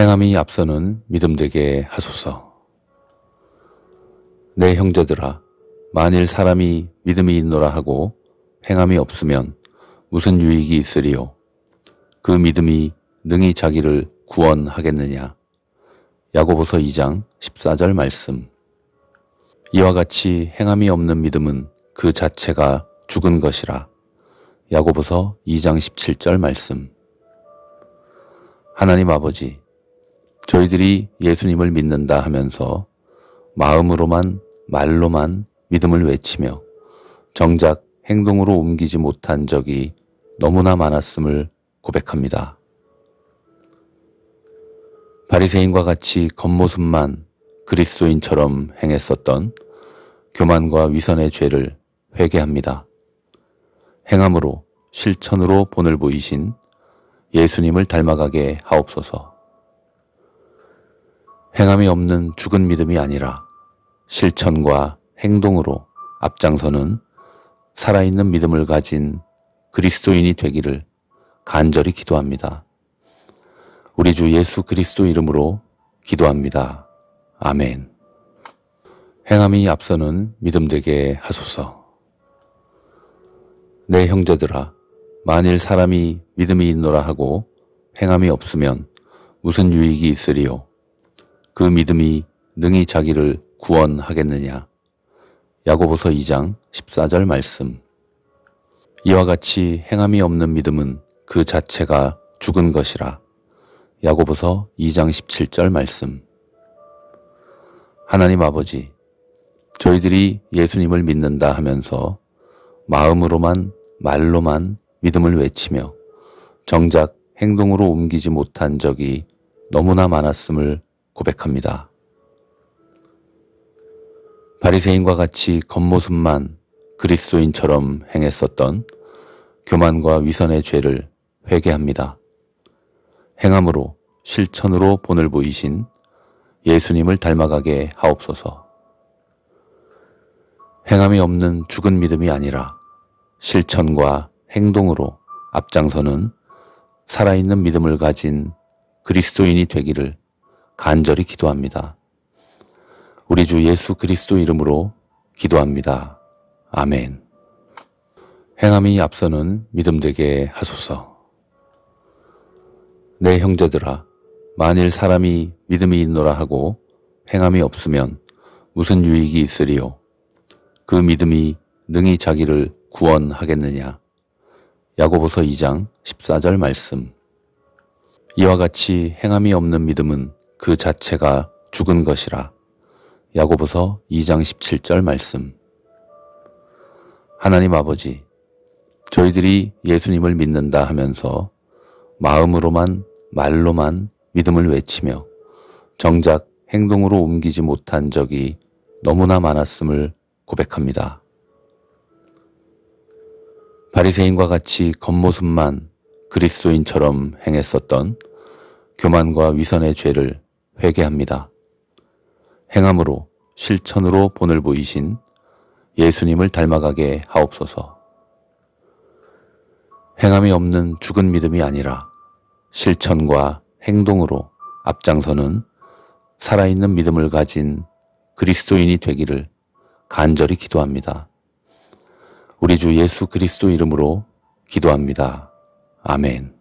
행함이 앞서는 믿음되게 하소서. 내 형제들아, 만일 사람이 믿음이 있노라 하고 행함이 없으면 무슨 유익이 있으리요? 그 믿음이 능히 자기를 구원하겠느냐? 야고보서 2장 14절 말씀. 이와 같이 행함이 없는 믿음은 그 자체가 죽은 것이라. 야고보서 2장 17절 말씀. 하나님 아버지, 저희들이 예수님을 믿는다 하면서 마음으로만 말로만 믿음을 외치며 정작 행동으로 옮기지 못한 적이 너무나 많았음을 고백합니다. 바리새인과 같이 겉모습만 그리스도인처럼 행했었던 교만과 위선의 죄를 회개합니다. 행함으로 실천으로 본을 보이신 예수님을 닮아가게 하옵소서. 행함이 없는 죽은 믿음이 아니라 실천과 행동으로 앞장서는 살아있는 믿음을 가진 그리스도인이 되기를 간절히 기도합니다. 우리 주 예수 그리스도 이름으로 기도합니다. 아멘. 행함이 앞서는 믿음 되게 하소서. 내 형제들아, 만일 사람이 믿음이 있노라 하고 행함이 없으면 무슨 유익이 있으리요? 그 믿음이 능히 자기를 구원하겠느냐. 야고보서 2장 14절 말씀. 이와 같이 행함이 없는 믿음은 그 자체가 죽은 것이라. 야고보서 2장 17절 말씀. 하나님 아버지, 저희들이 예수님을 믿는다 하면서 마음으로만 말로만 믿음을 외치며 정작 행동으로 옮기지 못한 적이 너무나 많았음을 고백합니다. 바리새인과 같이 겉모습만 그리스도인처럼 행했었던 교만과 위선의 죄를 회개합니다. 행함으로 실천으로 본을 보이신 예수님을 닮아가게 하옵소서. 행함이 없는 죽은 믿음이 아니라 실천과 행동으로 앞장서는 살아있는 믿음을 가진 그리스도인이 되기를 간절히 기도합니다. 우리 주 예수 그리스도 이름으로 기도합니다. 아멘. 행함이 앞서는 믿음되게 하소서. 내 형제들아, 만일 사람이 믿음이 있노라 하고 행함이 없으면 무슨 유익이 있으리요? 그 믿음이 능히 자기를 구원하겠느냐? 야고보서 2장 14절 말씀. 이와 같이 행함이 없는 믿음은 그 자체가 죽은 것이라. 야고보서 2장 17절 말씀. 하나님 아버지, 저희들이 예수님을 믿는다 하면서 마음으로만 말로만 믿음을 외치며 정작 행동으로 옮기지 못한 적이 너무나 많았음을 고백합니다. 바리새인과 같이 겉모습만 그리스도인처럼 행했었던 교만과 위선의 죄를 회개합니다. 행함으로 실천으로 본을 보이신 예수님을 닮아가게 하옵소서. 행함이 없는 죽은 믿음이 아니라 실천과 행동으로 앞장서는 살아있는 믿음을 가진 그리스도인이 되기를 간절히 기도합니다. 우리 주 예수 그리스도 이름으로 기도합니다. 아멘.